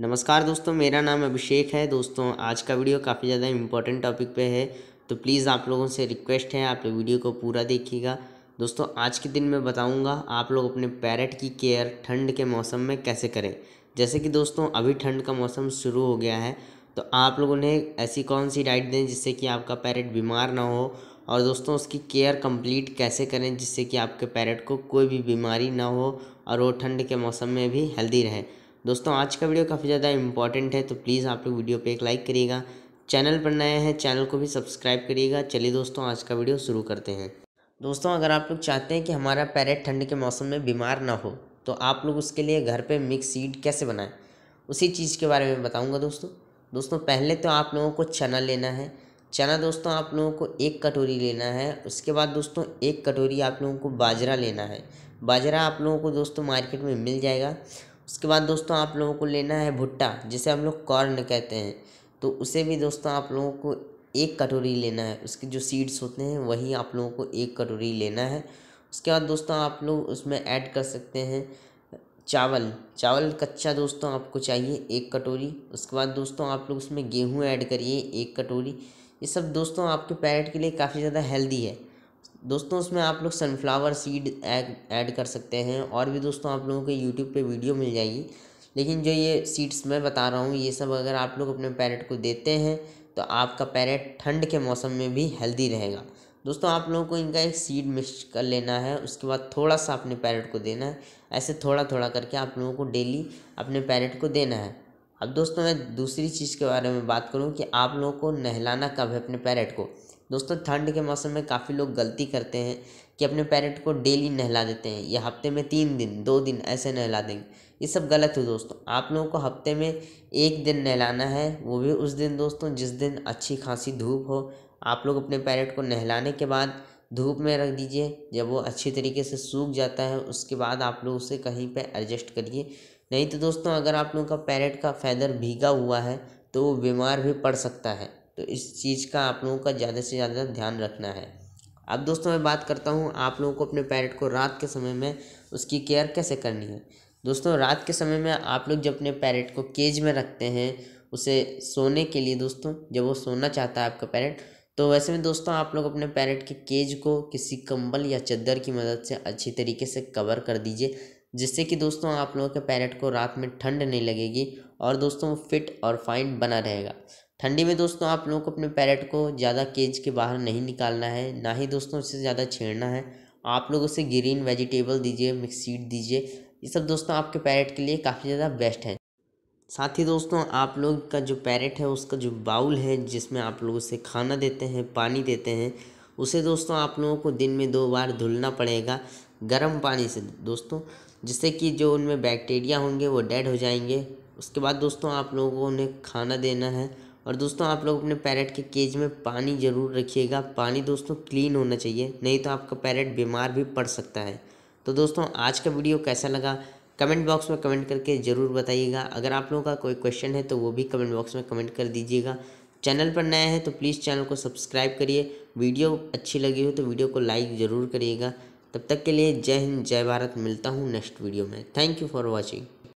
नमस्कार दोस्तों मेरा नाम अभिषेक है दोस्तों आज का वीडियो काफ़ी ज़्यादा इम्पोर्टेंट टॉपिक पे है तो प्लीज़ आप लोगों से रिक्वेस्ट है आप लोग वीडियो को पूरा देखिएगा दोस्तों आज के दिन मैं बताऊंगा आप लोग अपने पैरट की केयर ठंड के मौसम में कैसे करें जैसे कि दोस्तों अभी ठंड का मौसम शुरू हो गया है तो आप लोग उन्हें ऐसी कौन सी डाइट दें जिससे कि आपका पैरट बीमार ना हो और दोस्तों उसकी केयर कंप्लीट कैसे करें जिससे कि आपके पैरट को कोई भी बीमारी ना हो और वो ठंड के मौसम में भी हेल्दी रहे दोस्तों आज का वीडियो काफ़ी ज़्यादा इंपॉर्टेंट है तो प्लीज़ आप लोग वीडियो पे एक लाइक करिएगा चैनल पर नए हैं चैनल को भी सब्सक्राइब करिएगा चलिए दोस्तों आज का वीडियो शुरू करते हैं दोस्तों अगर आप लोग चाहते हैं कि हमारा पैरेट ठंड के मौसम में बीमार ना हो तो आप लोग उसके लिए घर पर मिक्स सीड कैसे बनाएँ उसी चीज़ के बारे में बताऊँगा दोस्तों दोस्तों पहले तो आप लोगों को चना लेना है चना दोस्तों आप लोगों को एक कटोरी लेना है उसके बाद दोस्तों एक कटोरी आप लोगों को बाजरा लेना है बाजरा आप लोगों को दोस्तों मार्केट में मिल जाएगा उसके बाद दोस्तों आप लोगों को लेना है भुट्टा जिसे हम लोग कॉर्न कहते हैं तो उसे भी दोस्तों आप लोगों को एक कटोरी लेना है उसके जो सीड्स होते हैं वही आप लोगों को एक कटोरी लेना है उसके बाद दोस्तों आप लोग उसमें ऐड कर सकते हैं चावल चावल कच्चा दोस्तों आपको चाहिए एक कटोरी उसके बाद दोस्तों आप लोग उसमें गेहूँ ऐड करिए एक कटोरी ये सब दोस्तों आपके पैरेट के लिए काफ़ी ज़्यादा हेल्दी है दोस्तों उसमें आप लोग सनफ्लावर सीड ऐड कर सकते हैं और भी दोस्तों आप लोगों के यूट्यूब पे वीडियो मिल जाएगी लेकिन जो ये सीड्स मैं बता रहा हूँ ये सब अगर आप लोग अपने पैरेट को देते हैं तो आपका पैरेट ठंड के मौसम में भी हेल्दी रहेगा दोस्तों आप लोगों को इनका एक सीड मिक्स कर लेना है उसके बाद थोड़ा सा अपने पैरेट को देना है ऐसे थोड़ा थोड़ा करके आप लोगों को डेली अपने पैरेट को देना है अब दोस्तों मैं दूसरी चीज़ के बारे में बात करूँ कि आप लोगों को नहलाना कब है अपने पैरेट को दोस्तों ठंड के मौसम में काफ़ी लोग गलती करते हैं कि अपने पैरेट को डेली नहला देते हैं या हफ्ते में तीन दिन दो दिन ऐसे नहला देंगे ये सब गलत है दोस्तों आप लोगों को हफ्ते में एक दिन नहलाना है वो भी उस दिन दोस्तों जिस दिन अच्छी खासी धूप हो आप लोग अपने पैरेट को नहलाने के बाद धूप में रख दीजिए जब वो अच्छी तरीके से सूख जाता है उसके बाद आप लोग उसे कहीं पर एडजस्ट करिए नहीं तो दोस्तों अगर आप लोगों का पैरेट का फैदर भीगा हुआ है तो वो बीमार भी पड़ सकता है तो इस चीज़ का आप लोगों का ज़्यादा से ज़्यादा ध्यान रखना है अब दोस्तों मैं बात करता हूँ आप लोगों को अपने पैरेट को रात के समय में उसकी केयर कैसे करनी है दोस्तों रात के समय में आप लोग जब अपने पैरेट को केज में रखते हैं उसे सोने के लिए दोस्तों जब वो सोना चाहता है आपका पैरेट तो वैसे में दोस्तों आप लोग अपने पैरेट के केज को किसी कंबल या चद्दर की मदद से अच्छी तरीके से कवर कर दीजिए जिससे कि दोस्तों आप लोगों के पैरेट को रात में ठंड नहीं लगेगी और दोस्तों फिट और फाइन बना रहेगा ठंडी में दोस्तों आप लोगों को अपने पैरेट को ज़्यादा केज के बाहर नहीं निकालना है ना ही दोस्तों उसे ज़्यादा छेड़ना है आप लोग उसे ग्रीन वेजिटेबल दीजिए मिक्सीड दीजिए ये सब दोस्तों आपके पैरेट के लिए काफ़ी ज़्यादा बेस्ट है साथ ही दोस्तों आप लोग का जो पैरेट है उसका जो बाउल है जिसमें आप लोग उसे खाना देते हैं पानी देते हैं उसे दोस्तों आप लोगों को दिन में दो बार धुलना पड़ेगा गर्म पानी से दोस्तों जिससे कि जो उनमें बैक्टीरिया होंगे वो डेड हो जाएंगे उसके बाद दोस्तों आप लोगों को उन्हें खाना देना है और दोस्तों आप लोग अपने पैरेट के केज में पानी ज़रूर रखिएगा पानी दोस्तों क्लीन होना चाहिए नहीं तो आपका पैरेट बीमार भी पड़ सकता है तो दोस्तों आज का वीडियो कैसा लगा कमेंट बॉक्स में कमेंट करके ज़रूर बताइएगा अगर आप लोगों का कोई क्वेश्चन है तो वो भी कमेंट बॉक्स में कमेंट कर दीजिएगा चैनल पर नया है तो प्लीज़ चैनल को सब्सक्राइब करिए वीडियो अच्छी लगी हो तो वीडियो को लाइक ज़रूर करिएगा तब तक के लिए जय हिंद जय भारत मिलता हूँ नेक्स्ट वीडियो में थैंक यू फॉर वॉचिंग